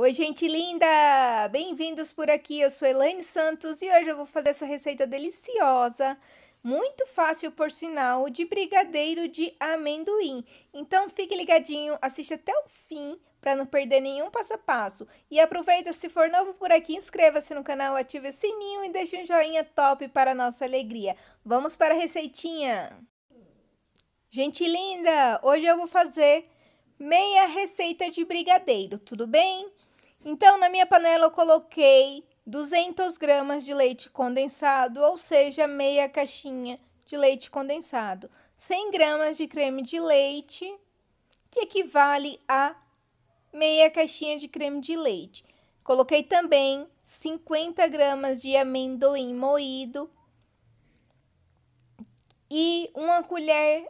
Oi, gente linda! Bem-vindos por aqui. Eu sou Elaine Santos e hoje eu vou fazer essa receita deliciosa, muito fácil por sinal, de brigadeiro de amendoim. Então fique ligadinho, assista até o fim para não perder nenhum passo a passo. E aproveita, se for novo por aqui, inscreva-se no canal, ative o sininho e deixe um joinha top para nossa alegria. Vamos para a receitinha! Gente linda! Hoje eu vou fazer meia receita de brigadeiro, tudo bem? Então, na minha panela eu coloquei 200 gramas de leite condensado, ou seja, meia caixinha de leite condensado, 100 gramas de creme de leite, que equivale a meia caixinha de creme de leite. Coloquei também 50 gramas de amendoim moído e uma colher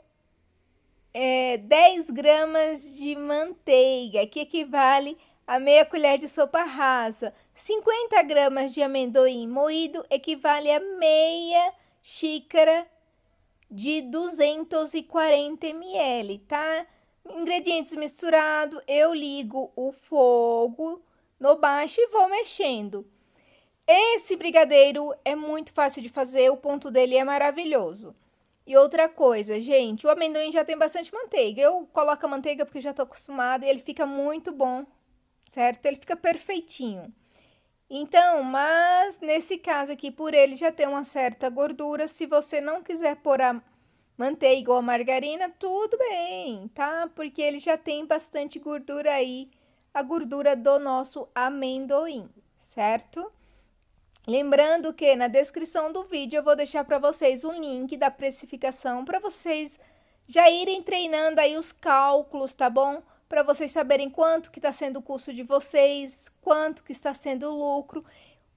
é, eh, 10 gramas de manteiga, que equivale a a meia colher de sopa rasa, 50 gramas de amendoim moído equivale a meia xícara de 240 ml, tá? Ingredientes misturados, eu ligo o fogo no baixo e vou mexendo. Esse brigadeiro é muito fácil de fazer, o ponto dele é maravilhoso. E outra coisa, gente, o amendoim já tem bastante manteiga. Eu coloco a manteiga porque já estou acostumada e ele fica muito bom certo? Ele fica perfeitinho. Então, mas nesse caso aqui, por ele já ter uma certa gordura, se você não quiser pôr a manteiga igual a margarina, tudo bem, tá? Porque ele já tem bastante gordura aí, a gordura do nosso amendoim, certo? Lembrando que na descrição do vídeo eu vou deixar para vocês um link da precificação para vocês já irem treinando aí os cálculos, tá bom? para vocês saberem quanto que está sendo o custo de vocês, quanto que está sendo o lucro.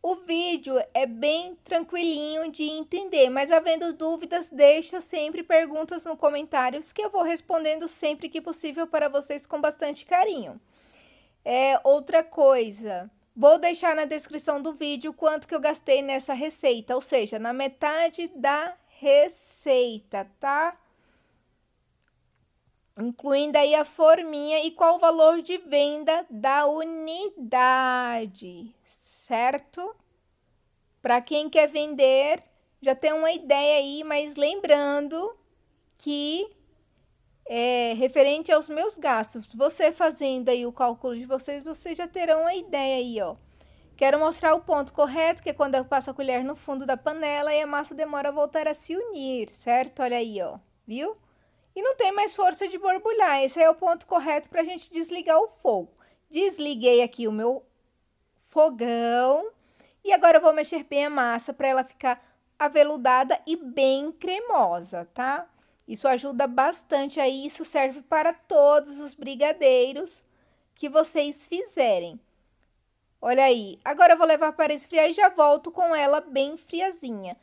O vídeo é bem tranquilinho de entender, mas havendo dúvidas, deixa sempre perguntas no comentários que eu vou respondendo sempre que possível para vocês com bastante carinho. É outra coisa. Vou deixar na descrição do vídeo quanto que eu gastei nessa receita, ou seja, na metade da receita, tá? incluindo aí a forminha e qual o valor de venda da unidade, certo? Para quem quer vender, já tem uma ideia aí, mas lembrando que é, referente aos meus gastos, você fazendo aí o cálculo de vocês, vocês já terão uma ideia aí, ó. Quero mostrar o ponto correto, que é quando eu passo a colher no fundo da panela e a massa demora a voltar a se unir, certo? Olha aí, ó, viu? E não tem mais força de borbulhar. Esse é o ponto correto para a gente desligar o fogo. Desliguei aqui o meu fogão. E agora eu vou mexer bem a massa para ela ficar aveludada e bem cremosa, tá? Isso ajuda bastante aí, isso serve para todos os brigadeiros que vocês fizerem. Olha aí, agora eu vou levar para esfriar e já volto com ela bem friazinha.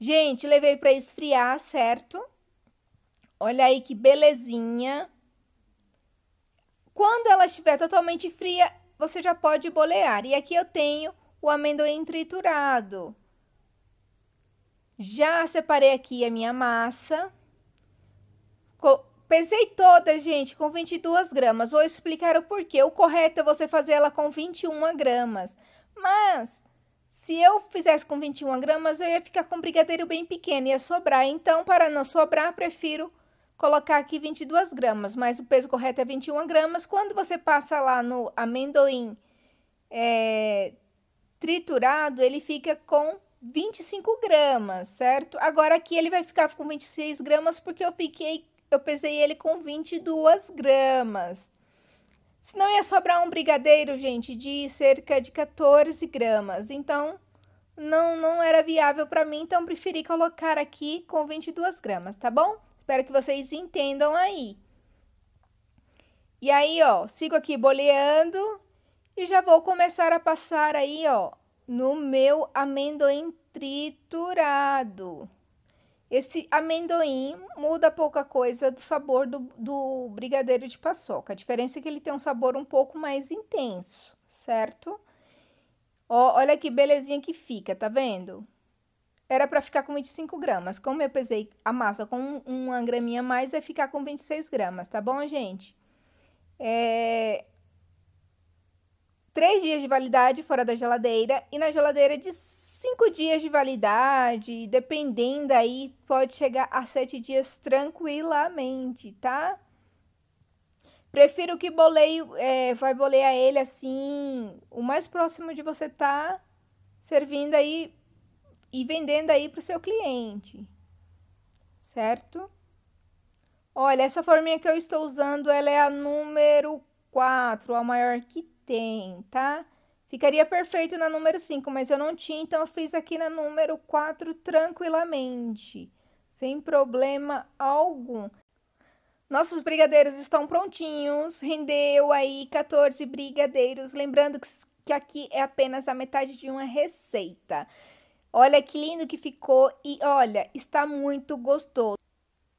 Gente, levei para esfriar, certo? Olha aí que belezinha. Quando ela estiver totalmente fria, você já pode bolear. E aqui eu tenho o amendoim triturado. Já separei aqui a minha massa. Pesei toda, gente, com 22 gramas. Vou explicar o porquê. O correto é você fazer ela com 21 gramas. Mas, se eu fizesse com 21 gramas, eu ia ficar com um brigadeiro bem pequeno, ia sobrar. Então, para não sobrar, prefiro colocar aqui 22 gramas, mas o peso correto é 21 gramas. Quando você passa lá no amendoim é, triturado, ele fica com 25 gramas, certo? Agora aqui ele vai ficar com 26 gramas porque eu fiquei, eu pesei ele com 22 gramas. Senão ia sobrar um brigadeiro, gente, de cerca de 14 gramas. Então, não, não era viável para mim, então preferi colocar aqui com 22 gramas, tá bom? Espero que vocês entendam aí. E aí, ó, sigo aqui boleando e já vou começar a passar aí, ó, no meu amendoim triturado. Esse amendoim muda pouca coisa do sabor do, do brigadeiro de paçoca. A diferença é que ele tem um sabor um pouco mais intenso, certo? Ó, olha que belezinha que fica, tá vendo? era para ficar com 25 gramas. Como eu pesei a massa com uma graminha a mais, vai ficar com 26 gramas, tá bom, gente? É... Três dias de validade fora da geladeira e na geladeira de cinco dias de validade, dependendo aí, pode chegar a sete dias tranquilamente, tá? Prefiro que boleio, é, vai bolear ele assim, o mais próximo de você tá servindo aí e vendendo aí para o seu cliente, certo? Olha, essa forminha que eu estou usando, ela é a número 4, a maior que tem, tá? Ficaria perfeito na número 5, mas eu não tinha, então eu fiz aqui na número 4 tranquilamente, sem problema algum. Nossos brigadeiros estão prontinhos, rendeu aí 14 brigadeiros, lembrando que aqui é apenas a metade de uma receita. Olha que lindo que ficou e olha, está muito gostoso.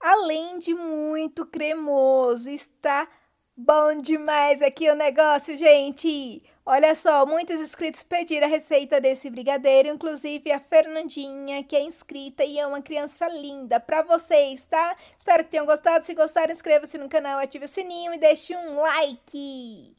Além de muito cremoso, está bom demais aqui o negócio, gente. Olha só, muitos inscritos pediram a receita desse brigadeiro, inclusive a Fernandinha, que é inscrita e é uma criança linda para vocês, tá? Espero que tenham gostado. Se gostaram, inscreva-se no canal, ative o sininho e deixe um like.